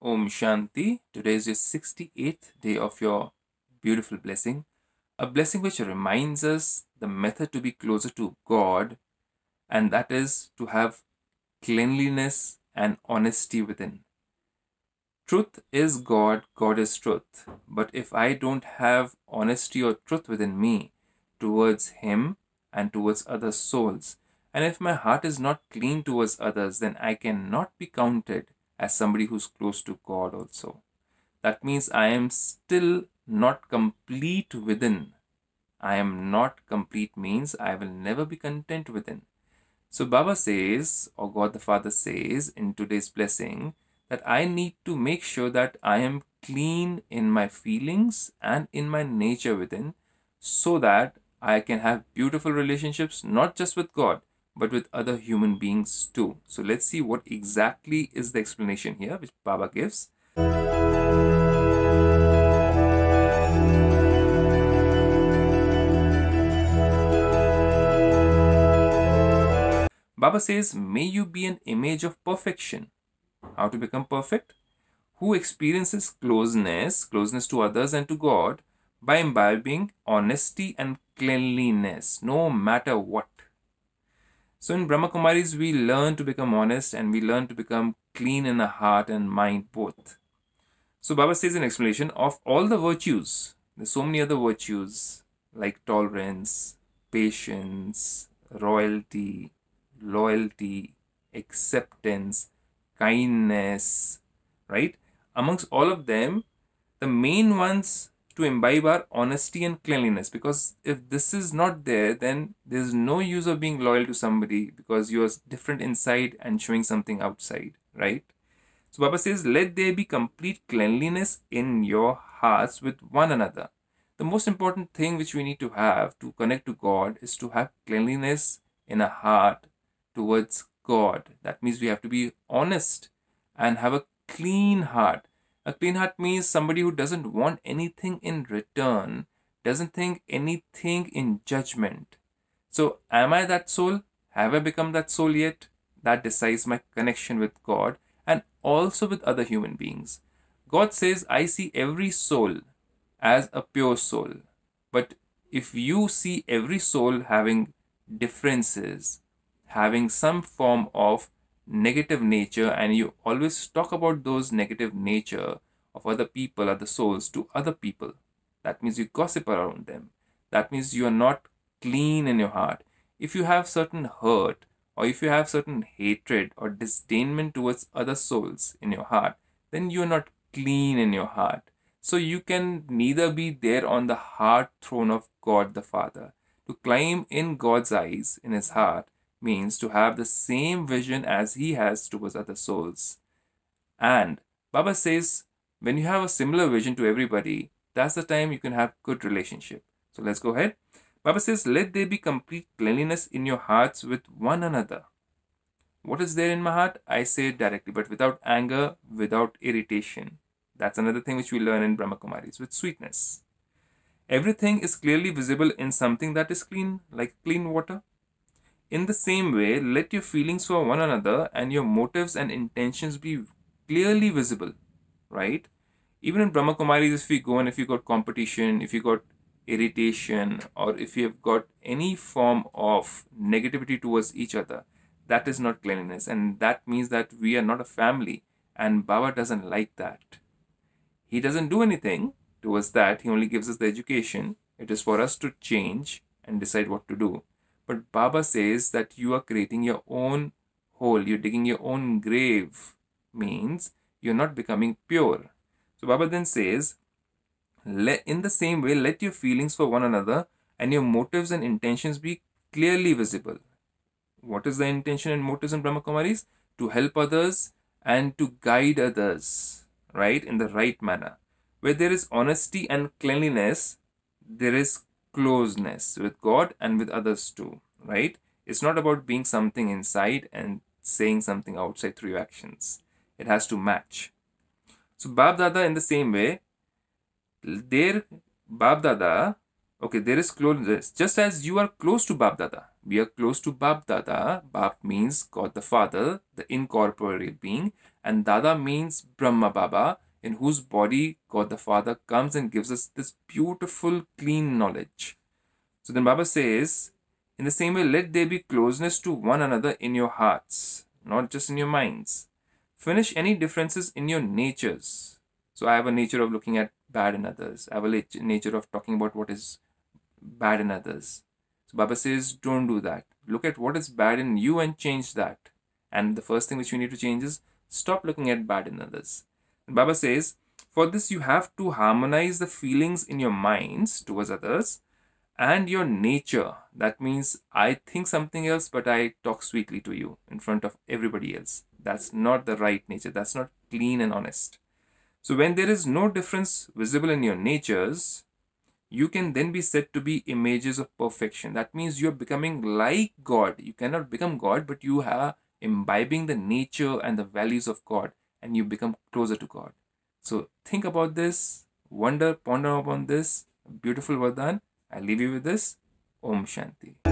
Om Shanti. Today is your 68th day of your beautiful blessing. A blessing which reminds us the method to be closer to God, and that is to have cleanliness and honesty within. Truth is God, God is truth. But if I don't have honesty or truth within me towards Him and towards other souls, and if my heart is not clean towards others, then I cannot be counted as somebody who's close to God also. That means I am still not complete within. I am not complete means I will never be content within. So Baba says, or God the Father says in today's blessing, that I need to make sure that I am clean in my feelings and in my nature within so that I can have beautiful relationships, not just with God, but with other human beings too. So let's see what exactly is the explanation here which Baba gives. Baba says, may you be an image of perfection. How to become perfect? Who experiences closeness, closeness to others and to God by imbibing honesty and cleanliness, no matter what. So in Brahma Kumaris, we learn to become honest and we learn to become clean in the heart and mind both. So Baba says in explanation of all the virtues, there's so many other virtues like tolerance, patience, royalty, loyalty, acceptance, kindness, right? Amongst all of them, the main ones to imbibe our honesty and cleanliness because if this is not there then there's no use of being loyal to somebody because you're different inside and showing something outside right so baba says let there be complete cleanliness in your hearts with one another the most important thing which we need to have to connect to god is to have cleanliness in our heart towards god that means we have to be honest and have a clean heart a clean heart means somebody who doesn't want anything in return, doesn't think anything in judgment. So, am I that soul? Have I become that soul yet? That decides my connection with God and also with other human beings. God says, I see every soul as a pure soul. But if you see every soul having differences, having some form of negative nature and you always talk about those negative nature of other people, other souls to other people. That means you gossip around them. That means you are not clean in your heart. If you have certain hurt or if you have certain hatred or disdainment towards other souls in your heart, then you are not clean in your heart. So you can neither be there on the heart throne of God the Father to climb in God's eyes, in his heart, means to have the same vision as he has towards other souls. And Baba says, when you have a similar vision to everybody, that's the time you can have good relationship. So let's go ahead. Baba says, let there be complete cleanliness in your hearts with one another. What is there in my heart? I say it directly, but without anger, without irritation. That's another thing which we learn in Brahma Kumaris with sweetness. Everything is clearly visible in something that is clean, like clean water. In the same way, let your feelings for one another and your motives and intentions be clearly visible, right? Even in Brahma Kumaris, if we go and if you got competition, if you got irritation, or if you have got any form of negativity towards each other, that is not cleanliness. And that means that we are not a family. And Baba doesn't like that. He doesn't do anything towards that. He only gives us the education. It is for us to change and decide what to do. But Baba says that you are creating your own hole, you're digging your own grave, means you're not becoming pure. So Baba then says, in the same way, let your feelings for one another and your motives and intentions be clearly visible. What is the intention and motives in Brahma Kumaris? To help others and to guide others, right, in the right manner. Where there is honesty and cleanliness, there is closeness with God and with others too, right? It's not about being something inside and saying something outside through your actions. It has to match. So Bab Dada in the same way, there Bab Dada, okay, there is closeness. Just as you are close to Bab Dada, we are close to Bab Dada. Bab means God the Father, the incorporeal being, and Dada means Brahma Baba, in whose body God the Father comes and gives us this beautiful, clean knowledge. So then Baba says, in the same way, let there be closeness to one another in your hearts, not just in your minds. Finish any differences in your natures. So I have a nature of looking at bad in others. I have a nature of talking about what is bad in others. So Baba says, don't do that. Look at what is bad in you and change that. And the first thing which you need to change is stop looking at bad in others. Baba says, For this you have to harmonize the feelings in your minds towards others and your nature. That means I think something else, but I talk sweetly to you in front of everybody else. That's not the right nature. That's not clean and honest. So, when there is no difference visible in your natures, you can then be said to be images of perfection. That means you're becoming like God. You cannot become God, but you are imbibing the nature and the values of God and you become closer to God. So think about this, wonder, ponder upon this beautiful Vardhan. I leave you with this. Om Shanti.